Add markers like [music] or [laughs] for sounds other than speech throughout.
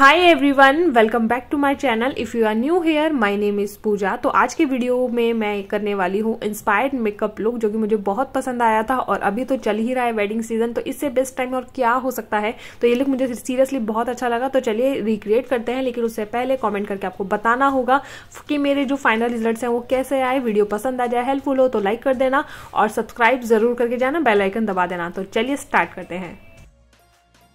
hi everyone welcome back to my channel if you are new here my name is Pooja तो आज के video में मैं करने वाली हूँ इंस्पायर्ड मेकअप लुक जो कि मुझे बहुत पसंद आया था और अभी तो चल ही रहा है वेडिंग सीजन तो इससे बेस्ट टाइम और क्या हो सकता है तो ये लुक मुझे सीरियसली बहुत अच्छा लगा तो चलिए रिक्रिएट करते हैं लेकिन उससे पहले कॉमेंट करके आपको बताना होगा कि मेरे जो फाइनल रिजल्ट हैं वो कैसे आए वीडियो पसंद आ जाए हेल्पफुल हो तो लाइक कर देना और सब्सक्राइब ज़रूर करके जाना बेलाइकन दबा देना तो चलिए स्टार्ट करते हैं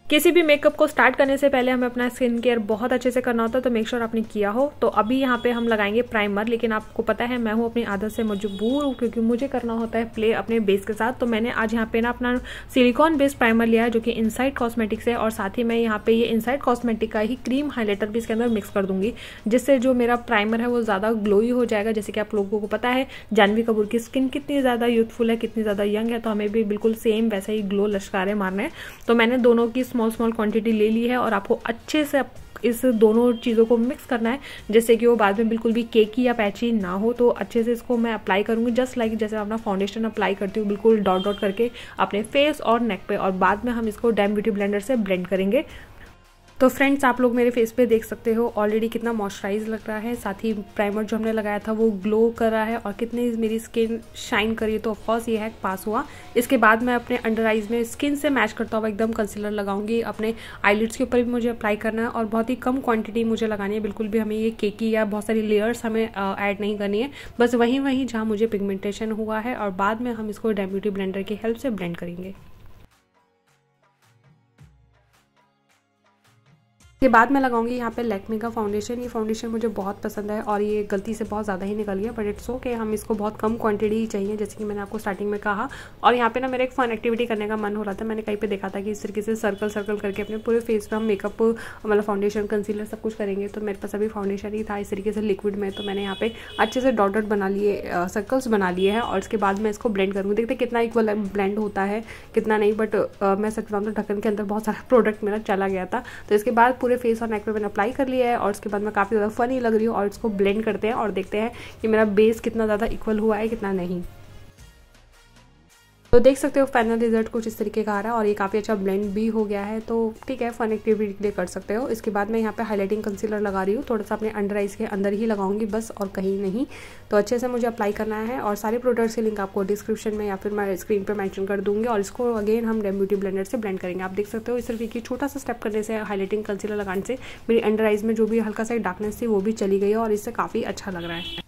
किसी भी मेकअप को स्टार्ट करने से पहले हमें अपना स्किन केयर बहुत अच्छे से करना होता है तो मेक श्योर sure आपने किया हो तो अभी यहाँ पे हम लगाएंगे प्राइमर लेकिन आपको पता है मैं हूँ अपनी आदत से मजबूर हूँ क्योंकि मुझे करना होता है प्ले अपने बेस के साथ तो मैंने आज यहाँ पे ना अपना सिलिकॉन बेस्ड प्राइमर लिया है जो कि इनसाइड कॉस्मेटिक से और साथ ही मैं यहाँ पे ये इनसाइड कॉस्मेटिक का ही क्रीम हाईलाइटर भी इसके अंदर मिक्स कर दूंगी जिससे जो मेरा प्राइमर है वो ज़्यादा ग्लोई हो जाएगा जैसे कि आप लोगों को पता है जानवी कपूर की स्किन कितनी ज़्यादा यूथफुल है कितनी ज़्यादा यंग है तो हमें भी बिल्कुल सेम वैसा ही ग्लो लश्कारे मारना है तो मैंने दोनों की स्मॉल स्मॉल क्वांटिटी ले ली है और आपको अच्छे से इस दोनों चीज़ों को मिक्स करना है जिससे कि वो बाद में बिल्कुल भी केकी या पैची ना हो तो अच्छे से इसको मैं अप्लाई करूँगी जस्ट लाइक जैसे अपना फाउंडेशन अप्लाई करती हूँ बिल्कुल डॉट डॉट करके अपने फेस और नेक पे और बाद में हम इसको डैम ब्यूटी ब्लेंडर से ब्लेंड करेंगे तो फ्रेंड्स आप लोग मेरे फेस पे देख सकते हो ऑलरेडी कितना मॉइस्चराइज लग रहा है साथ ही प्राइमर जो हमने लगाया था वो ग्लो कर रहा है और कितनी मेरी स्किन शाइन करी तो ऑफकोर्स ये हैक पास हुआ इसके बाद मैं अपने अंडर आइज में स्किन से मैच करता हुआ एकदम कंसीलर लगाऊंगी अपने आईलिट्स के ऊपर भी मुझे अप्लाई करना है और बहुत ही कम क्वांटिटी मुझे लगानी है बिल्कुल भी हमें ये केकी या बहुत सारी लेयर्स हमें ऐड नहीं करनी है बस वहीं वहीं जहाँ मुझे पिगमेंटेशन हुआ है और बाद में हम इसको डेम्यूटी ब्लेंडर की हेल्प से ब्लेंड करेंगे ये बाद में लगाऊंगी यहाँ पे लैक्मे का फाउंडेशन ये फाउंडेशन मुझे बहुत पसंद है और ये गलती से बहुत ज़्यादा ही निकल गया बट इट्स ओके हम इसको बहुत कम क्वांटिटी ही चाहिए जैसे कि मैंने आपको स्टार्टिंग में कहा और यहाँ पे ना मेरा एक फन एक्टिविटी करने का मन हो रहा था मैंने कहीं पर देखा था कि इस तरीके से सर्कल सर्कल करके अपने पूरे फेस पर हम मेकअप मतलब फाउंडेशन कंसीलर सब कुछ करेंगे तो मेरे पास अभी फाउंडेशन ही था इस तरीके से लिक्विड में तो मैंने यहाँ पे अच्छे से डॉट डॉट बना लिए सर्कल्स बना लिए हैं और इसके बाद मैं इसको ब्लेंड करूँगी देखते कितना इक्वल ब्लेंड होता है कितना नहीं बट मैं सकता हूँ तो ढक्कन के अंदर बहुत सारा प्रोडक्ट मेरा चला गया था तो इसके बाद पूरे पूरे फेस और नेक पे मैंने अप्लाई कर लिया है और उसके बाद मैं काफ़ी ज़्यादा फनी लग रही हूँ और इसको ब्लेंड करते हैं और देखते हैं कि मेरा बेस कितना ज़्यादा इक्वल हुआ है कितना नहीं तो देख सकते हो फाइनल रिजल्ट कुछ इस तरीके का आ रहा है और ये काफ़ी अच्छा ब्लेंड भी हो गया है तो ठीक है फन एक्टिविटी के लिए कर सकते हो इसके बाद मैं यहाँ पे हाईलाइटिंग कंसीलर लगा रही हूँ थोड़ा सा अपने अंडर आइज के अंदर ही लगाऊंगी बस और कहीं नहीं तो अच्छे से मुझे अप्लाई करना है और सारे प्रोडक्ट्स के लिंक आपको डिस्क्रिप्शन में या फिर मैं स्क्रीन पर मैंशन कर दूँगी और इसको अगेन हम ब्यूटी ब्लेंडर से ब्लेंड करेंगे आप देख सकते हो इस तरीके की छोटा सा स्टेप करने से हाईलाइटिंग कंसीलर लगाने से मेरी अंडर आइज में जो भी हल्का सा डार्कनेस थी वो भी चली गई और इससे काफ़ी अच्छा लग रहा है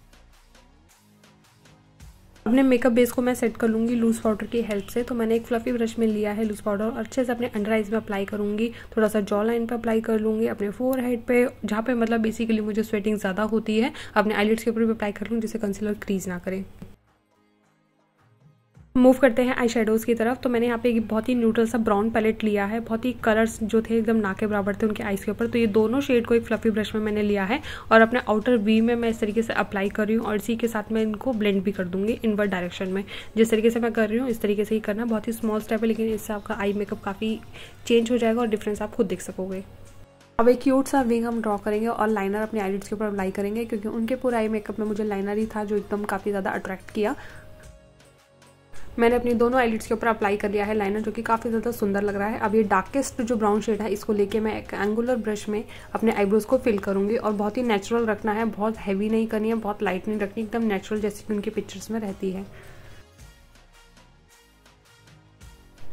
अपने मेकअप बेस को मैं सेट कर लूँगी लूज़ पाउडर की हेल्प से तो मैंने एक फ्लफी ब्रश में लिया है लूज़ पाउडर और अच्छे से अपने अंडर आइज में अप्लाई करूँगी थोड़ा सा जॉ लाइन पर अप्लाई कर लूँगी अपने फोर हेड पर जहाँ पर मतलब बेसिकली मुझे स्वेटिंग ज़्यादा होती है अपने आईलेट्स के ऊपर भी अप्लाई कर लूँ जिससे कंसिलर क्रीज ना करें मूव करते हैं आई शेडोज़ की तरफ तो मैंने यहाँ पे एक बहुत ही न्यूट्रल सा ब्राउन पैलेट लिया है बहुत ही कलर्स जो थे एकदम ना के बराबर थे उनके आईज के ऊपर तो ये दोनों शेड को एक फ्लफी ब्रश में मैंने लिया है और अपने आउटर वी में मैं इस तरीके से अप्लाई कर रही हूँ और इसी के साथ मैं इनको ब्लेंड भी कर दूंगी इनवर्ड डायरेक्शन में जिस तरीके से मैं कर रही हूँ इस तरीके से ही करना बहुत ही स्मॉल स्टेप है लेकिन इससे आपका आई मेकअप काफ़ी चेंज हो जाएगा और डिफरेंस आप खुद देख सकोगे अब एक क्यूट सा विंग हम ड्रॉ करेंगे और लाइनर अपने आईलिड्स के ऊपर अप्लाई करेंगे क्योंकि उनके पूरे आई मेकअप में मुझे लाइनर ही था जो एकदम काफ़ी ज़्यादा अट्रैक्ट किया मैंने अपनी दोनों आईलिट्स के ऊपर अप्लाई कर लिया है लाइनर जो कि काफ़ी ज़्यादा सुंदर लग रहा है अब ये डार्केस्ट जो ब्राउन शेड है इसको लेके मैं एक एंगुलर ब्रश में अपने आईब्रोज को फिल करूँगी और बहुत ही नेचुरल रखना है बहुत हैवी नहीं करनी है बहुत लाइट नहीं रखनी एकदम नेचुरल जैसे कि उनकी पिक्चर्स में रहती है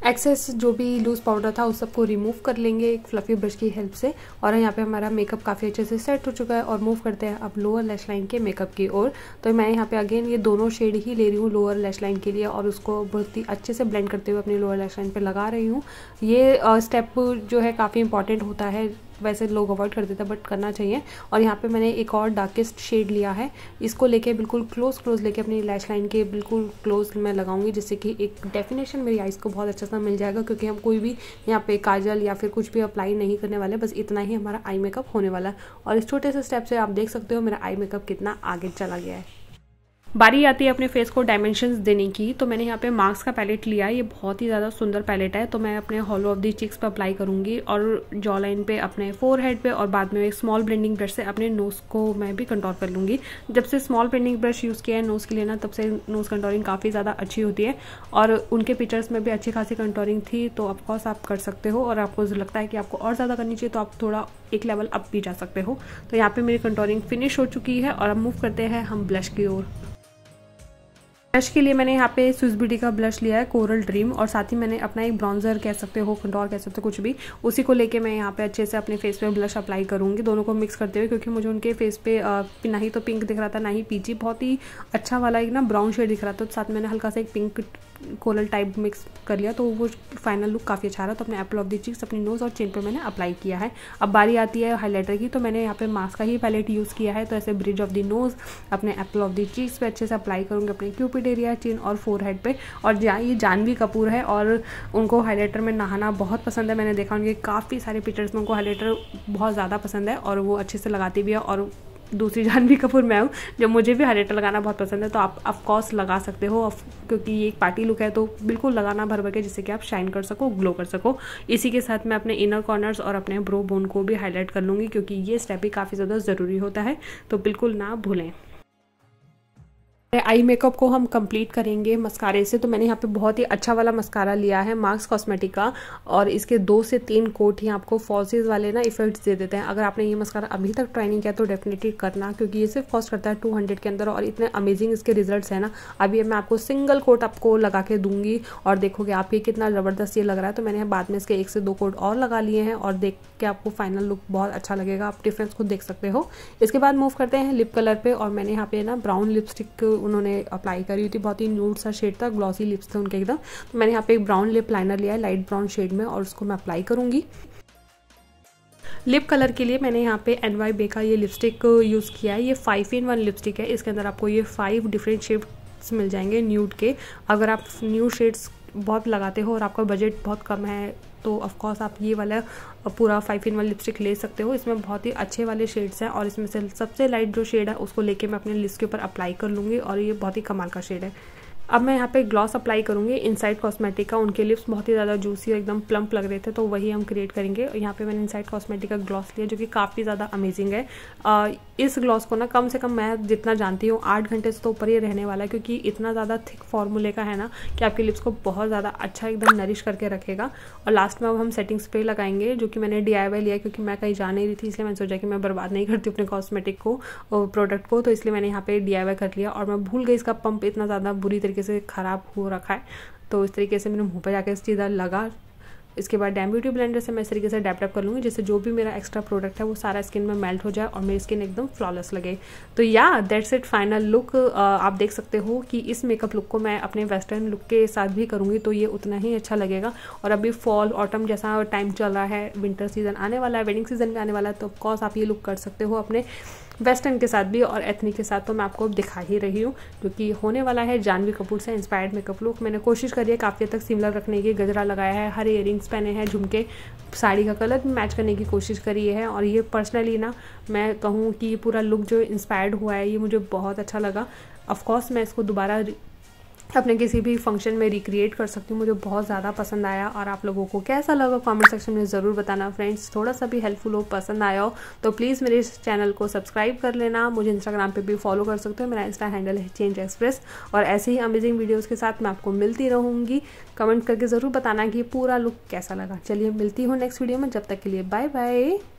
एक्सेस जो भी लूज़ पाउडर था उस सबको रिमूव कर लेंगे एक फ्लफ़ी ब्रश की हेल्प से और यहाँ पे हमारा मेकअप काफ़ी अच्छे से सेट हो चुका है और मूव करते हैं अब लोअर लेश लाइन के मेकअप की ओर तो मैं यहाँ पे अगेन ये दोनों शेड ही ले रही हूँ लोअर लेश लाइन के लिए और उसको बहुत ही अच्छे से ब्लेंड करते हुए अपनी लोअर लेश लाइन पर लगा रही हूँ ये स्टेप जो है काफ़ी इंपॉर्टेंट होता है वैसे लोग अवॉइड कर देते हैं बट करना चाहिए और यहाँ पे मैंने एक और डार्केस्ट शेड लिया है इसको लेके बिल्कुल क्लोज क्लोज लेके अपनी लैश लाइन के बिल्कुल क्लोज मैं लगाऊंगी जिससे कि एक डेफिनेशन मेरी आइज़ को बहुत अच्छा सा मिल जाएगा क्योंकि हम कोई भी यहाँ पे काजल या फिर कुछ भी अप्लाई नहीं करने वाले बस इतना ही हमारा आई मेकअप होने वाला है और इस छोटे से स्टेप से आप देख सकते हो मेरा आई मेकअप कितना आगे चला गया है बारी आती है अपने फेस को डायमेंशन देने की तो मैंने यहाँ पे मार्क्स का पैलेट लिया ये बहुत ही ज़्यादा सुंदर पैलेट है तो मैं अपने हॉलो ऑफ दी चिक्स पर अप्लाई करूँगी और जॉ लाइन पे अपने फोर हेड पर और बाद में एक स्मॉल ब्लेंडिंग ब्रश से अपने नोज़ को मैं भी कंट्रोल कर लूँगी जब से स्मॉल ब्लेंडिंग ब्रश यूज़ किया है नोज़ के लिए ना तब से नोज़ कंट्रोलिंग काफ़ी ज़्यादा अच्छी होती है और उनके पिक्चर्स में भी अच्छी खासी कंट्रोलिंग थी तो ऑफकोर्स आप कर सकते हो और आपको लगता है कि आपको और ज़्यादा करनी चाहिए तो आप थोड़ा एक लेवल अप भी जा सकते हो तो यहाँ पे मेरी कंट्रोलिंग फिनिश हो चुकी है और अब मूव करते हैं हम ब्लश की ओर ब्लश के लिए मैंने यहाँ पे स्विस ब्यूटी का ब्लश लिया है कोरल ड्रीम और साथ ही मैंने अपना एक ब्राउन्जर कह सकते हो कंटोर कह सकते हो कुछ भी उसी को लेके मैं यहाँ पे अच्छे से अपने फेस पे ब्लश अप्लाई करूँगी दोनों को मिक्स करते हुए क्योंकि मुझे उनके फेस पे ना ही तो पिंक दिख रहा था ना ही पीची बहुत ही अच्छा वाला एक ना ब्राउन शेड दिख रहा था तो साथ मैंने हल्का सा एक पिंक कोलर टाइप मिक्स कर लिया तो वो फाइनल लुक काफ़ी अच्छा रहा तो अपने एप्पल ऑफ दी चिक्स अपनी नोज़ और चेन पे मैंने अप्लाई किया है अब बारी आती है हाईलाइटर की तो मैंने यहाँ पे मास्क का ही पैलेट यूज़ किया है तो ऐसे ब्रिज ऑफ दी नोज़ अपने एप्पल ऑफ दी चिक्स पे अच्छे से अप्लाई करूँगी अपने क्यूपिड एरिया चिन और फोर हेड पर और जहाँ ये जानवी कपूर है और उनको हाईलाइटर में नहाना बहुत पसंद है मैंने देखा उनके काफ़ी सारे पिक्चर्स में उनको हाईलाइटर बहुत ज़्यादा पसंद है और वो अच्छे से लगाती भी है और दूसरी [laughs] जान भी कपूर मैं हूँ जब मुझे भी हाईलाइटर लगाना बहुत पसंद है तो आप ऑफकोर्स लगा सकते हो क्योंकि ये एक पार्टी लुक है तो बिल्कुल लगाना भर भर जिससे कि आप शाइन कर सको ग्लो कर सको इसी के साथ मैं अपने इनर कॉर्नर्स और अपने ब्रो बोन को भी हाईलाइट कर लूँगी क्योंकि ये स्टेप भी काफ़ी ज़्यादा ज़रूरी होता है तो बिल्कुल ना भूलें आई मेकअप को हम कंप्लीट करेंगे मस्कारे से तो मैंने यहाँ पे बहुत ही अच्छा वाला मस्कारा लिया है मार्क्स कॉस्मेटिक का और इसके दो से तीन कोट ही आपको फॉल्सेज वाले ना इफेक्ट्स दे देते हैं अगर आपने ये मस्कारा अभी तक ट्राई नहीं किया तो डेफिनेटली करना क्योंकि ये सिर्फ कॉस्ट करता है टू हंड्रेड के अंदर और इतने अमेजिंग इसके रिजल्ट है ना अभी मैं आपको सिंगल कोट आपको लगा के दूंगी और देखोगे आप ये कितना ज़बरदस्त ये लग रहा है तो मैंने बाद में इसके एक से दो कोट और लगा लिए हैं और देख के आपको फाइनल लुक बहुत अच्छा लगेगा आप डिफरेंस खुद देख सकते हो इसके बाद मूव करते हैं लिप कलर पर और मैंने यहाँ पे ना ब्राउन लिपस्टिक उन्होंने अप्लाई करी हुई थी बहुत ही न्यूट सा शेड था ग्लॉसी लिप्स थे उनके एकदम तो मैंने यहाँ पे एक ब्राउन लिप लाइनर लिया है लाइट ब्राउन शेड में और उसको मैं अप्लाई करूँगी लिप कलर के लिए मैंने यहाँ पे एन वाई बे का ये लिपस्टिक यूज़ किया है ये फाइव इन वन लिपस्टिक है इसके अंदर आपको ये फाइव डिफरेंट शेड्स मिल जाएंगे न्यूड के अगर आप न्यू शेड्स बहुत लगाते हो और आपका बजट बहुत कम है तो ऑफकोर्स आप ये वाला पूरा फाइव इन वाला लिपस्टिक ले सकते हो इसमें बहुत ही अच्छे वाले शेड्स हैं और इसमें से सबसे लाइट जो शेड है उसको लेके मैं अपने लिस्ट के ऊपर अप्लाई कर लूँगी और ये बहुत ही कमाल का शेड है अब मैं यहाँ पे ग्लॉस अप्लाई करूँगी इनसाइड कॉस्मेटिक का उनके लिप्स बहुत ही ज़्यादा जूसी और एकदम प्लम्प लग रहे थे तो वही हम क्रिएट करेंगे यहाँ पे मैंने इनसाइड कॉस्मेटिक का ग्लॉस लिया जो कि काफ़ी ज़्यादा अमेजिंग है आ, इस ग्लॉस को ना कम से कम मैं जितना जानती हूँ आठ घंटे से तो ऊपर ही रहने वाला है क्योंकि इतना ज़्यादा थिक फॉर्मूले का है ना कि आपके लिप्स को बहुत ज़्यादा अच्छा एकदम नरिश करके रखेगा और लास्ट में अब हम सेटिंग स्प्रे लगाएंगे जो कि मैंने डी लिया क्योंकि मैं कहीं जा नहीं रही थी इसलिए मैंने सोचा कि मैं बर्बाद नहीं करती अपने कॉस्मेटिक को प्रोडक्ट को तो इसलिए मैंने यहाँ पे डी कर लिया और मैं भूल गई इसका पंप इतना ज़्यादा बुरी तरीके तरीके से ख़राब हो रखा है तो इस तरीके से मेरे मुंह पर जाकर सीधा लगा इसके बाद डैम ब्यूटी ब्लेंडर से मैं इस तरीके से डैप डैप कर लूँगी जिससे जो भी मेरा एक्स्ट्रा प्रोडक्ट है वो सारा स्किन में मेल्ट हो जाए और मेरी स्किन एकदम फ्लॉलेस लगे तो या दैट्स इट फाइनल लुक आप देख सकते हो कि इस मेकअप लुक को मैं अपने वेस्टर्न लुक के साथ भी करूँगी तो ये उतना ही अच्छा लगेगा और अभी फॉल ऑटम जैसा टाइम चल रहा है विंटर सीजन आने वाला है वेडिंग सीजन भी आने वाला है तो ऑफकोर्स आप ये लुक कर सकते हो अपने वेस्टर्न के साथ भी और एथनिक के साथ तो मैं आपको दिखा ही रही हूँ क्योंकि होने वाला है जानवी कपूर से इंस्पायर्ड मेकअप लुक मैंने कोशिश करी है काफ़ी तक सिमिलर रखने की गजरा लगाया है हरे इयरिंग्स पहने हैं झुमके साड़ी का कलर मैच करने की कोशिश करी है और ये पर्सनली ना मैं कहूँ कि पूरा लुक जो इंस्पायर्ड हुआ है ये मुझे बहुत अच्छा लगा ऑफकोर्स मैं इसको दोबारा अपने किसी भी फंक्शन में रिक्रिएट कर सकती हूँ मुझे बहुत ज़्यादा पसंद आया और आप लोगों को कैसा लगा कमेंट सेक्शन में ज़रूर बताना फ्रेंड्स थोड़ा सा भी हेल्पफुल हो पसंद आया हो तो प्लीज़ मेरे इस चैनल को सब्सक्राइब कर लेना मुझे इंस्टाग्राम पे भी फॉलो कर सकते हो मेरा इंस्टा हैंडल है चेंज एक्सप्रेस और ऐसे ही अमेजिंग वीडियोज़ के साथ मैं आपको मिलती रहूँगी कमेंट करके ज़रूर बताना कि पूरा लुक कैसा लगा चलिए मिलती हूँ नेक्स्ट वीडियो में जब तक के लिए बाय बाय